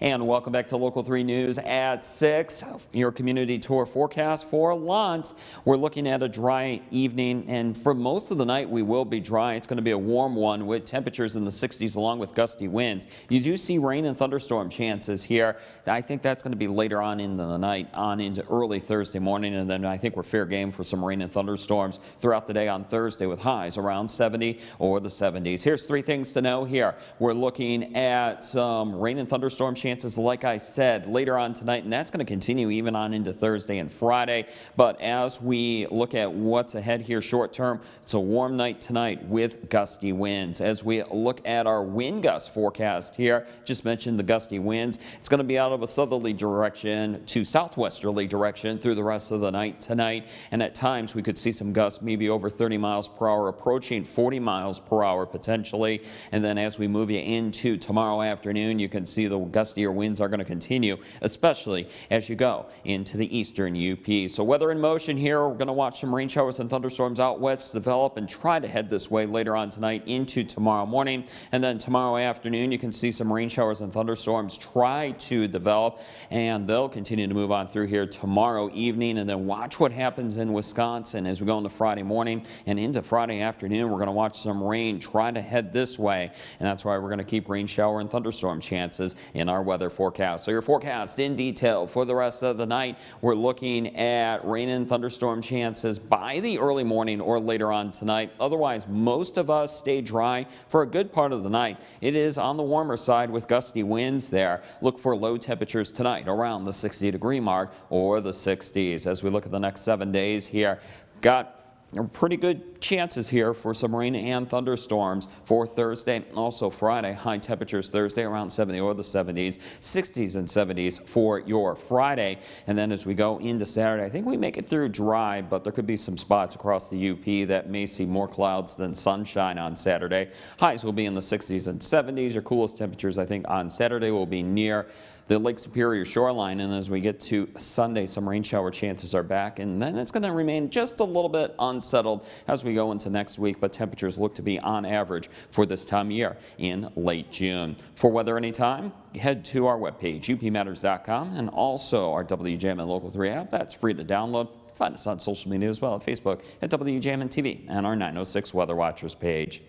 And welcome back to Local 3 News at 6. Your community tour forecast for Lawrence. We're looking at a dry evening, and for most of the night, we will be dry. It's going to be a warm one with temperatures in the 60s along with gusty winds. You do see rain and thunderstorm chances here. I think that's going to be later on in the night, on into early Thursday morning, and then I think we're fair game for some rain and thunderstorms throughout the day on Thursday with highs around 70 or the 70s. Here's three things to know here. We're looking at some um, rain and thunderstorm chances chances, like I said, later on tonight, and that's going to continue even on into Thursday and Friday. But as we look at what's ahead here short term, it's a warm night tonight with gusty winds. As we look at our wind gust forecast here, just mentioned the gusty winds. It's going to be out of a southerly direction to southwesterly direction through the rest of the night tonight. And at times we could see some gusts maybe over 30 miles per hour, approaching 40 miles per hour potentially. And then as we move you into tomorrow afternoon, you can see the gusty your winds are going to continue, especially as you go into the eastern UP. So weather in motion here. We're going to watch some rain showers and thunderstorms out west develop and try to head this way later on tonight into tomorrow morning. And then tomorrow afternoon, you can see some rain showers and thunderstorms try to develop, and they'll continue to move on through here tomorrow evening. And then watch what happens in Wisconsin as we go into Friday morning and into Friday afternoon. We're going to watch some rain try to head this way, and that's why we're going to keep rain shower and thunderstorm chances in our weather forecast. So your forecast in detail for the rest of the night. We're looking at rain and thunderstorm chances by the early morning or later on tonight. Otherwise, most of us stay dry for a good part of the night. It is on the warmer side with gusty winds there. Look for low temperatures tonight around the 60 degree mark or the 60s. As we look at the next seven days here, got pretty good chances here for some rain and thunderstorms for Thursday. Also Friday, high temperatures Thursday around 70 or the 70s, 60s and 70s for your Friday. And then as we go into Saturday, I think we make it through dry, but there could be some spots across the UP that may see more clouds than sunshine on Saturday. Highs will be in the 60s and 70s. Your coolest temperatures, I think, on Saturday will be near the Lake Superior shoreline. And as we get to Sunday, some rain shower chances are back. And then it's going to remain just a little bit unsettled as we go into next week. But temperatures look to be on average for this time of year in late June. For weather anytime, head to our webpage, upmatters.com, and also our WJM and Local 3 app. That's free to download. Find us on social media as well at Facebook at WJMN and TV and our 906 Weather Watchers page.